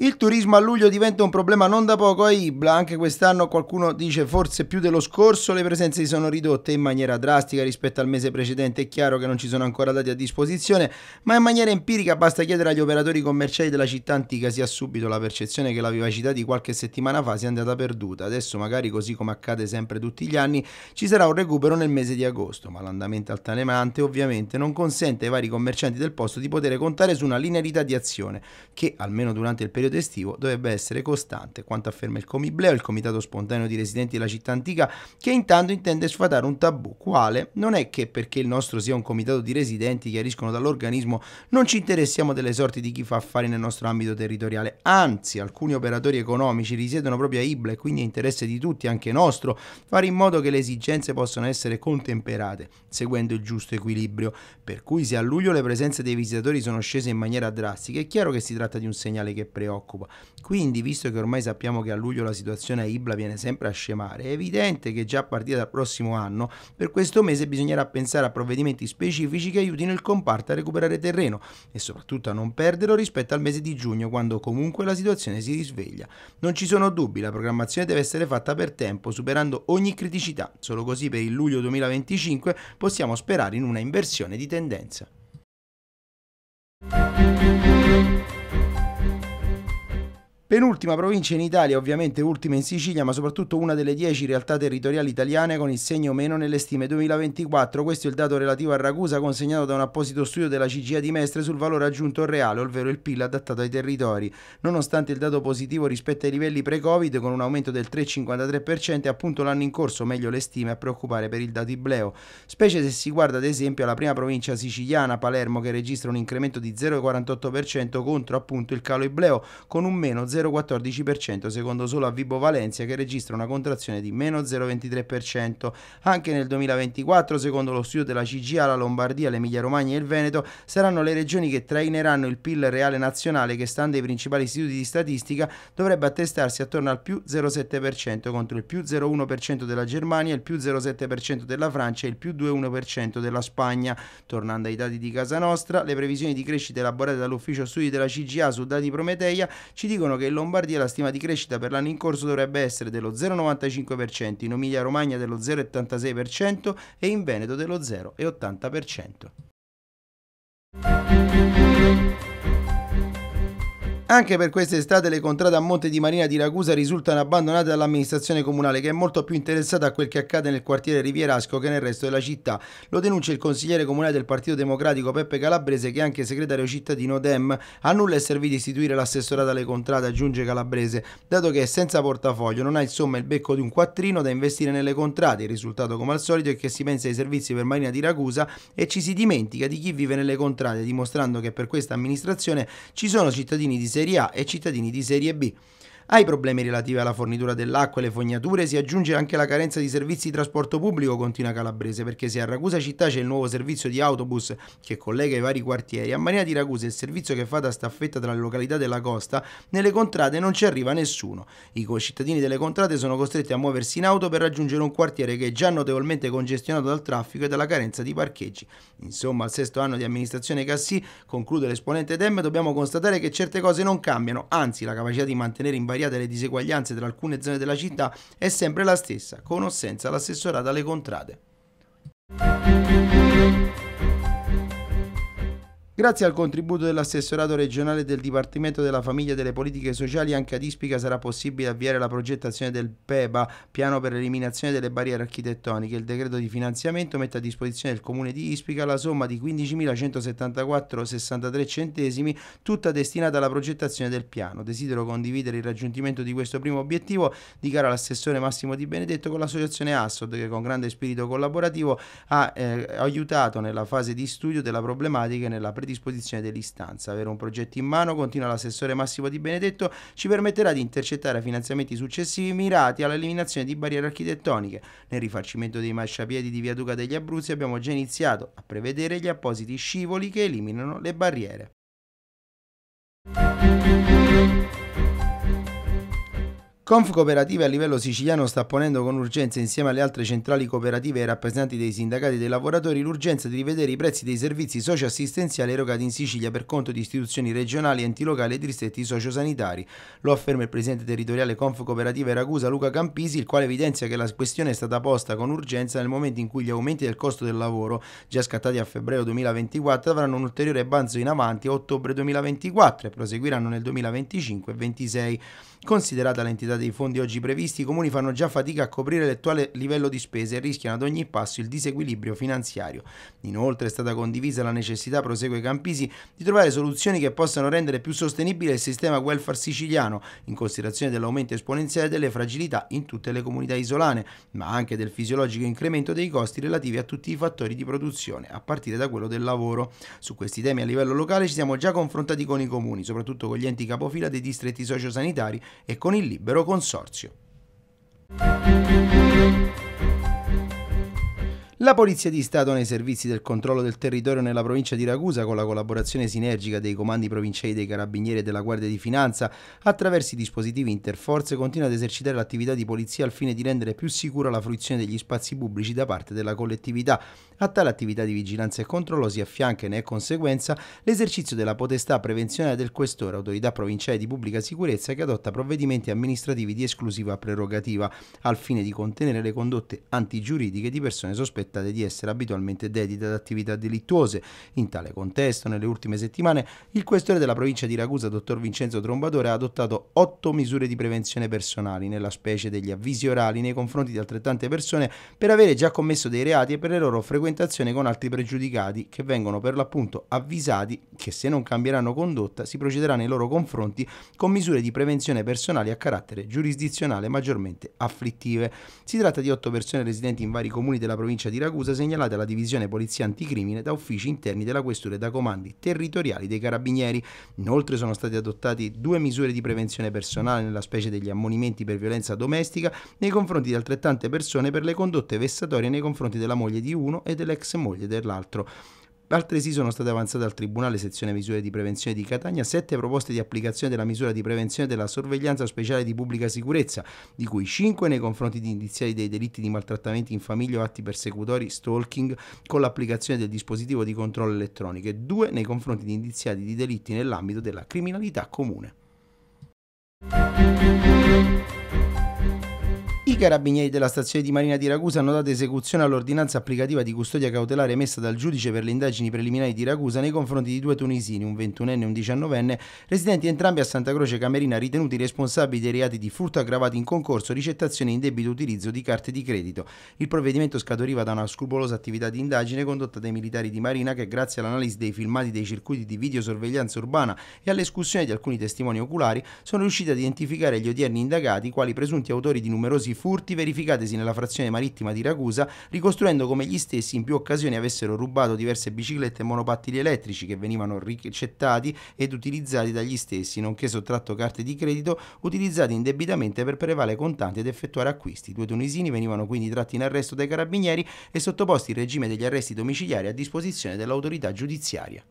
Il turismo a luglio diventa un problema non da poco a Ibla, anche quest'anno qualcuno dice forse più dello scorso le presenze si sono ridotte in maniera drastica rispetto al mese precedente, è chiaro che non ci sono ancora dati a disposizione, ma in maniera empirica basta chiedere agli operatori commerciali della città antica si ha subito la percezione che la vivacità di qualche settimana fa sia andata perduta, adesso magari così come accade sempre tutti gli anni ci sarà un recupero nel mese di agosto, ma l'andamento altanemante ovviamente non consente ai vari commercianti del posto di poter contare su una linearità di azione che almeno durante il periodo periodo estivo dovrebbe essere costante, quanto afferma il Comibleo, il comitato spontaneo di residenti della città antica, che intanto intende sfatare un tabù, quale non è che perché il nostro sia un comitato di residenti che ariscono dall'organismo non ci interessiamo delle sorti di chi fa affari nel nostro ambito territoriale, anzi alcuni operatori economici risiedono proprio a Ibla e quindi è interesse di tutti, anche nostro, fare in modo che le esigenze possano essere contemperate, seguendo il giusto equilibrio, per cui se a luglio le presenze dei visitatori sono scese in maniera drastica, è chiaro che si tratta di un segnale che preoccupa preoccupa. Quindi, visto che ormai sappiamo che a luglio la situazione a Ibla viene sempre a scemare, è evidente che già a partire dal prossimo anno, per questo mese bisognerà pensare a provvedimenti specifici che aiutino il comparto a recuperare terreno e soprattutto a non perderlo rispetto al mese di giugno, quando comunque la situazione si risveglia. Non ci sono dubbi, la programmazione deve essere fatta per tempo, superando ogni criticità. Solo così per il luglio 2025 possiamo sperare in una inversione di tendenza. Penultima provincia in Italia, ovviamente ultima in Sicilia, ma soprattutto una delle dieci realtà territoriali italiane con il segno meno nelle stime 2024. Questo è il dato relativo a Ragusa consegnato da un apposito studio della CGA di Mestre sul valore aggiunto reale, ovvero il PIL adattato ai territori. Nonostante il dato positivo rispetto ai livelli pre-Covid, con un aumento del 3,53%, è appunto l'anno in corso, meglio le stime, a preoccupare per il dato ibleo. Specie se si guarda ad esempio alla prima provincia siciliana, Palermo, che registra un incremento di 0,48% contro appunto il calo ibleo, con un meno 0,48%. 0,14% secondo solo a Vibo Valencia che registra una contrazione di meno 0,23%. Anche nel 2024 secondo lo studio della CGA la Lombardia, l'Emilia Romagna e il Veneto saranno le regioni che traineranno il PIL reale nazionale che stando ai principali istituti di statistica dovrebbe attestarsi attorno al più 0,7% contro il più 0,1% della Germania, il più 0,7% della Francia e il più 2,1% della Spagna. Tornando ai dati di casa nostra, le previsioni di crescita elaborate dall'ufficio studi della CGA su dati Prometeia ci dicono che in Lombardia la stima di crescita per l'anno in corso dovrebbe essere dello 0,95%, in Emilia-Romagna dello 0,86% e in Veneto dello 0,80%. Anche per quest'estate le contrade a Monte di Marina di Ragusa risultano abbandonate dall'amministrazione comunale che è molto più interessata a quel che accade nel quartiere Rivierasco che nel resto della città. Lo denuncia il consigliere comunale del Partito Democratico Peppe Calabrese che è anche segretario cittadino DEM. A nulla è servito istituire l'assessorato alle contrade, aggiunge Calabrese, dato che è senza portafoglio, non ha insomma il becco di un quattrino da investire nelle contrade. Il risultato come al solito è che si pensa ai servizi per Marina di Ragusa e ci si dimentica di chi vive nelle contrade, dimostrando che per questa amministrazione ci sono cittadini di Serie A e cittadini di Serie B. Ai problemi relativi alla fornitura dell'acqua e le fognature si aggiunge anche la carenza di servizi di trasporto pubblico, continua Calabrese, perché se a Ragusa città c'è il nuovo servizio di autobus che collega i vari quartieri, a Marina di Ragusa il servizio che fa da staffetta tra le località della costa, nelle contrade non ci arriva nessuno. I concittadini delle contrade sono costretti a muoversi in auto per raggiungere un quartiere che è già notevolmente congestionato dal traffico e dalla carenza di parcheggi. Insomma, al sesto anno di amministrazione Cassì, conclude l'esponente Dem, dobbiamo constatare che certe cose non cambiano, anzi la capacità di mantenere in variazione Maria delle diseguaglianze tra alcune zone della città è sempre la stessa, con o senza l'assessorato alle contrade. Grazie al contributo dell'assessorato regionale del Dipartimento della Famiglia e delle Politiche Sociali anche ad Ispica sarà possibile avviare la progettazione del PEBA, piano per l'eliminazione delle barriere architettoniche. Il decreto di finanziamento mette a disposizione del comune di Ispica la somma di 15.174,63 centesimi, tutta destinata alla progettazione del piano. Desidero condividere il raggiungimento di questo primo obiettivo, dichiara l'assessore Massimo Di Benedetto con l'associazione Assod che con grande spirito collaborativo ha eh, aiutato nella fase di studio della problematica e nella predisposizione predisposizione dell'istanza. Avere un progetto in mano, continua l'assessore Massimo Di Benedetto, ci permetterà di intercettare finanziamenti successivi mirati all'eliminazione di barriere architettoniche. Nel rifacimento dei marciapiedi di Via Duca degli Abruzzi abbiamo già iniziato a prevedere gli appositi scivoli che eliminano le barriere. Conf Cooperative a livello siciliano sta ponendo con urgenza insieme alle altre centrali cooperative e rappresentanti dei sindacati e dei lavoratori l'urgenza di rivedere i prezzi dei servizi socioassistenziali erogati in Sicilia per conto di istituzioni regionali, enti locali e distretti sociosanitari. Lo afferma il presidente territoriale Conf Cooperative Ragusa Luca Campisi, il quale evidenzia che la questione è stata posta con urgenza nel momento in cui gli aumenti del costo del lavoro, già scattati a febbraio 2024, avranno un ulteriore balzo in avanti a ottobre 2024 e proseguiranno nel 2025 e 2026. Considerata l'entità dei fondi oggi previsti, i comuni fanno già fatica a coprire l'attuale livello di spese e rischiano ad ogni passo il disequilibrio finanziario. Inoltre è stata condivisa la necessità, prosegue Campisi, di trovare soluzioni che possano rendere più sostenibile il sistema welfare siciliano, in considerazione dell'aumento esponenziale delle fragilità in tutte le comunità isolane, ma anche del fisiologico incremento dei costi relativi a tutti i fattori di produzione, a partire da quello del lavoro. Su questi temi a livello locale ci siamo già confrontati con i comuni, soprattutto con gli enti capofila dei distretti sociosanitari e con il libero consorzio. La Polizia di Stato nei servizi del controllo del territorio nella provincia di Ragusa, con la collaborazione sinergica dei comandi provinciali dei Carabinieri e della Guardia di Finanza, attraverso i dispositivi interforze, continua ad esercitare l'attività di polizia al fine di rendere più sicura la fruizione degli spazi pubblici da parte della collettività. A tale attività di vigilanza e controllo si affianca e ne è conseguenza l'esercizio della potestà prevenzionale del questore, autorità provinciale di pubblica sicurezza che adotta provvedimenti amministrativi di esclusiva prerogativa, al fine di contenere le condotte antigiuridiche di persone sospette sospettate di essere abitualmente dedite ad attività delittuose. In tale contesto, nelle ultime settimane, il questore della provincia di Ragusa, dottor Vincenzo Trombatore, ha adottato otto misure di prevenzione personali, nella specie degli avvisi orali nei confronti di altrettante persone per avere già commesso dei reati e per le loro frequentazioni con altri pregiudicati che vengono per l'appunto avvisati che se non cambieranno condotta si procederà nei loro confronti con misure di prevenzione personali a carattere giurisdizionale maggiormente afflittive. Si tratta di otto persone residenti in vari comuni della provincia di di Ragusa segnalate alla divisione polizia anticrimine da uffici interni della questura e da comandi territoriali dei carabinieri. Inoltre sono state adottate due misure di prevenzione personale nella specie degli ammonimenti per violenza domestica nei confronti di altrettante persone per le condotte vessatorie nei confronti della moglie di uno e dell'ex moglie dell'altro. Altresì sono state avanzate al Tribunale Sezione Misure di Prevenzione di Catania sette proposte di applicazione della misura di prevenzione della sorveglianza speciale di pubblica sicurezza, di cui cinque nei confronti di indiziati dei delitti di maltrattamenti in famiglia o atti persecutori, stalking, con l'applicazione del dispositivo di controllo elettronico, e due nei confronti di indiziati di delitti nell'ambito della criminalità comune carabinieri della stazione di Marina di Ragusa hanno dato esecuzione all'ordinanza applicativa di custodia cautelare emessa dal giudice per le indagini preliminari di Ragusa nei confronti di due tunisini, un 21enne e un 19enne, residenti entrambi a Santa Croce Camerina, ritenuti responsabili dei reati di furto aggravati in concorso, ricettazione e indebito utilizzo di carte di credito. Il provvedimento scaturiva da una scrupolosa attività di indagine condotta dai militari di Marina che grazie all'analisi dei filmati dei circuiti di videosorveglianza urbana e all'escussione di alcuni testimoni oculari sono riusciti ad identificare gli odierni indagati quali presunti autori di numerosi furti furti verificatesi nella frazione marittima di Ragusa, ricostruendo come gli stessi in più occasioni avessero rubato diverse biciclette e monopattini elettrici che venivano ricettati ed utilizzati dagli stessi, nonché sottratto carte di credito utilizzate indebitamente per prevale contanti ed effettuare acquisti. I due tunisini venivano quindi tratti in arresto dai carabinieri e sottoposti in regime degli arresti domiciliari a disposizione dell'autorità giudiziaria.